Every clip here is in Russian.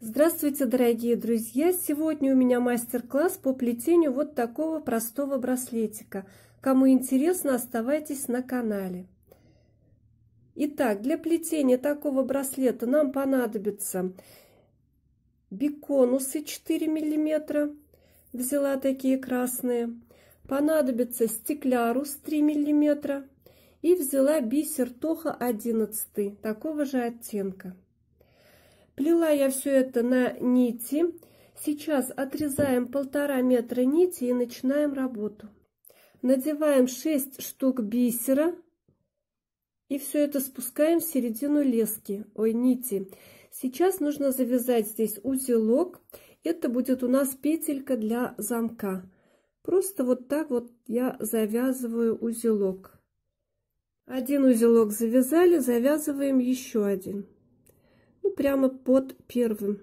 Здравствуйте, дорогие друзья! Сегодня у меня мастер-класс по плетению вот такого простого браслетика. Кому интересно, оставайтесь на канале. Итак, для плетения такого браслета нам понадобится биконусы 4 мм. Взяла такие красные. Понадобится стеклярус 3 мм. И взяла бисер тоха 11 такого же оттенка. Плела я все это на нити. Сейчас отрезаем полтора метра нити и начинаем работу. Надеваем 6 штук бисера и все это спускаем в середину лески, ой, нити. Сейчас нужно завязать здесь узелок. Это будет у нас петелька для замка. Просто вот так вот я завязываю узелок. Один узелок завязали, завязываем еще один ну, прямо под первым.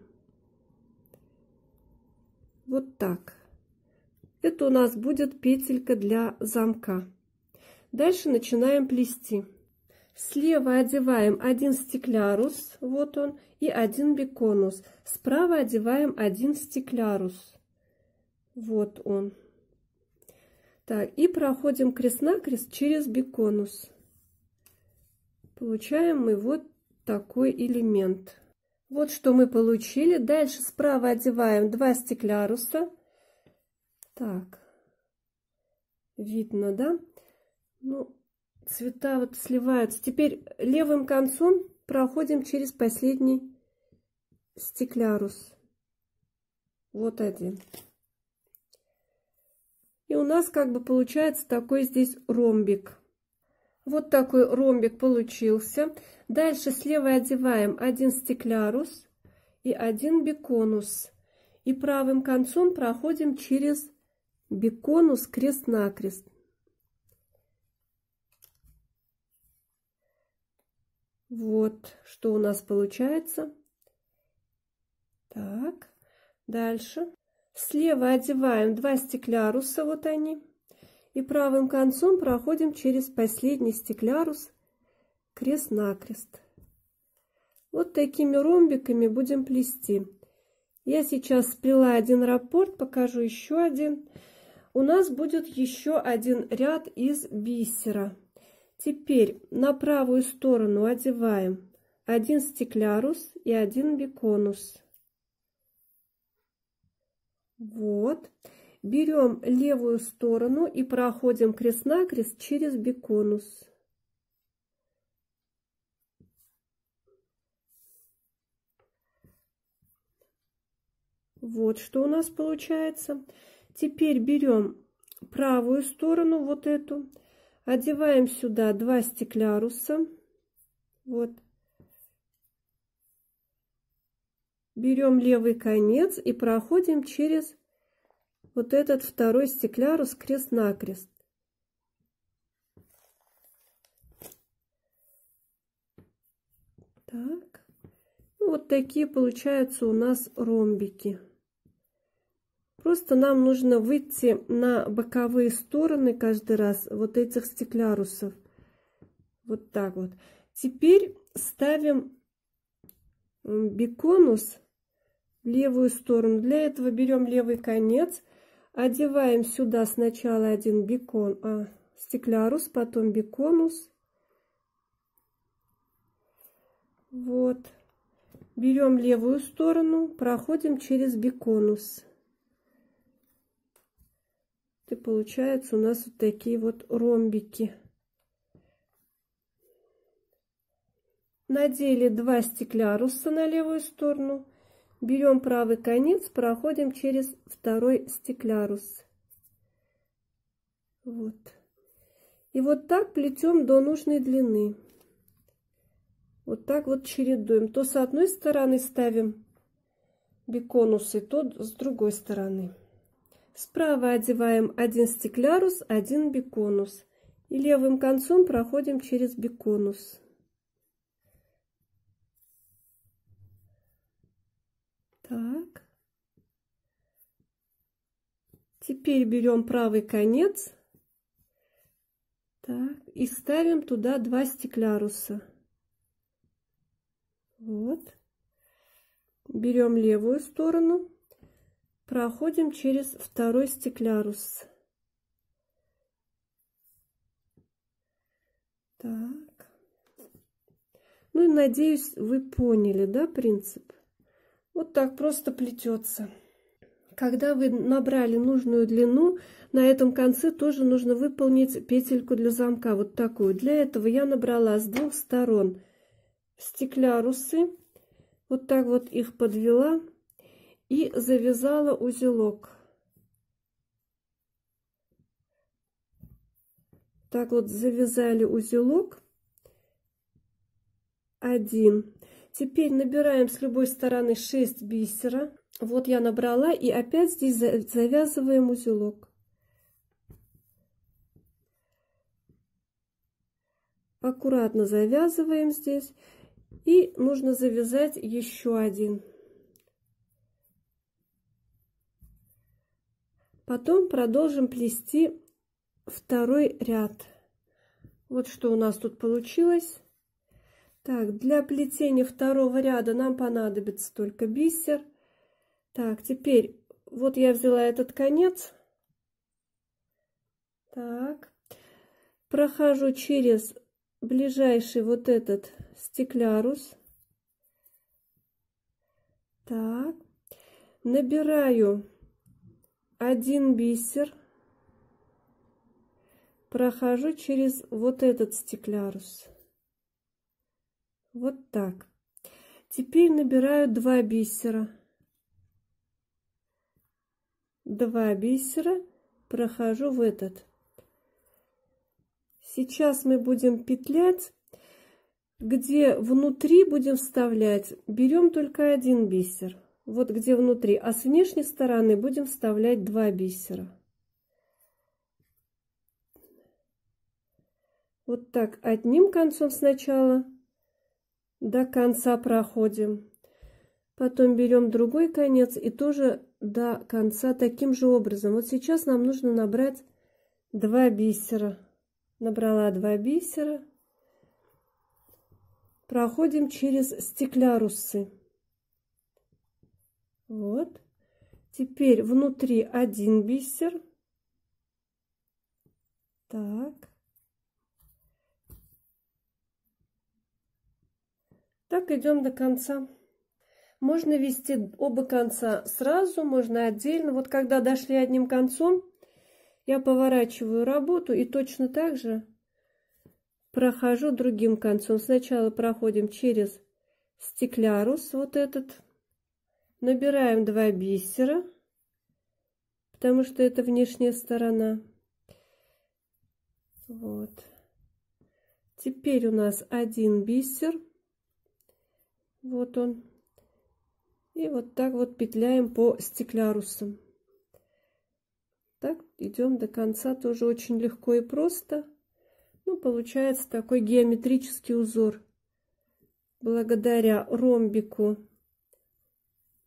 Вот так. Это у нас будет петелька для замка. Дальше начинаем плести. Слева одеваем один стеклярус, вот он, и один беконус. Справа одеваем один стеклярус, вот он. Так, и проходим крест-накрест через беконус. Получаем мы вот такой элемент. Вот что мы получили. Дальше справа одеваем два стекляруса. Так, видно, да? Ну, цвета вот сливаются. Теперь левым концом проходим через последний стеклярус. Вот один. И у нас как бы получается такой здесь ромбик. Вот такой ромбик получился. Дальше слева одеваем один стеклярус и один беконус. И правым концом проходим через беконус крест-накрест. Вот что у нас получается. Так, дальше. Слева одеваем два стекляруса, вот они и правым концом проходим через последний стеклярус крест-накрест. Вот такими ромбиками будем плести. Я сейчас сплела один раппорт, покажу еще один. У нас будет еще один ряд из бисера. Теперь на правую сторону одеваем один стеклярус и один биконус. Вот. Вот. Берем левую сторону и проходим крест-накрест через биконус. Вот что у нас получается. Теперь берем правую сторону, вот эту, одеваем сюда два стекляруса. Вот. Берем левый конец и проходим через вот этот второй стеклярус крест-накрест. Так. Ну, вот такие получаются у нас ромбики. Просто нам нужно выйти на боковые стороны каждый раз вот этих стеклярусов. Вот так вот. Теперь ставим биконус в левую сторону. Для этого берем левый конец – Одеваем сюда сначала один бекон, а стеклярус, потом беконус. Вот. Берем левую сторону, проходим через беконус. И получается у нас вот такие вот ромбики. Надели два стекляруса на левую сторону Берем правый конец, проходим через второй стеклярус. Вот. И вот так плетем до нужной длины. Вот так вот чередуем. То с одной стороны ставим биконусы, то с другой стороны. Справа одеваем один стеклярус, один биконус. И левым концом проходим через биконус. Так. Теперь берем правый конец. Так, и ставим туда два стекляруса. Вот. Берем левую сторону, проходим через второй стеклярус. Так. Ну и надеюсь, вы поняли, да, принцип? Вот так просто плетется. Когда вы набрали нужную длину, на этом конце тоже нужно выполнить петельку для замка, вот такую. Для этого я набрала с двух сторон стеклярусы, вот так вот их подвела и завязала узелок. Так вот завязали узелок. Один Теперь набираем с любой стороны 6 бисера. Вот я набрала и опять здесь завязываем узелок. Аккуратно завязываем здесь и нужно завязать еще один. Потом продолжим плести второй ряд. Вот что у нас тут получилось. Так, для плетения второго ряда нам понадобится только бисер. Так, теперь вот я взяла этот конец. Так, прохожу через ближайший вот этот стеклярус. Так, набираю один бисер. Прохожу через вот этот стеклярус. Вот так. Теперь набираю два бисера. два бисера прохожу в этот. Сейчас мы будем петлять, где внутри будем вставлять, берем только один бисер. Вот где внутри, а с внешней стороны будем вставлять два бисера. Вот так одним концом сначала до конца проходим. Потом берем другой конец и тоже до конца таким же образом. Вот сейчас нам нужно набрать 2 бисера. Набрала 2 бисера. Проходим через стеклярусы. Вот. Теперь внутри один бисер. Так. Так идем до конца. Можно вести оба конца сразу, можно отдельно. Вот когда дошли одним концом, я поворачиваю работу и точно так же прохожу другим концом. Сначала проходим через стеклярус вот этот. Набираем два бисера, потому что это внешняя сторона. Вот. Теперь у нас один бисер. Вот он. И вот так вот петляем по стеклярусам. Так, идем до конца тоже очень легко и просто. Ну, получается такой геометрический узор. Благодаря ромбику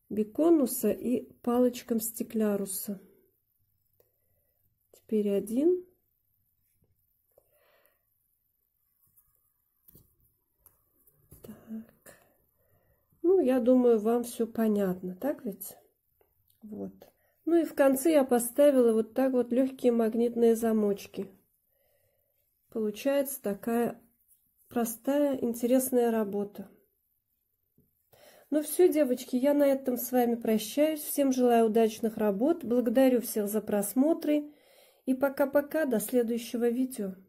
биконуса и палочкам стекляруса. Теперь один. Ну, я думаю, вам все понятно, так ведь? Вот. Ну и в конце я поставила вот так вот легкие магнитные замочки. Получается такая простая, интересная работа. Ну все, девочки, я на этом с вами прощаюсь. Всем желаю удачных работ. Благодарю всех за просмотры. И пока-пока, до следующего видео.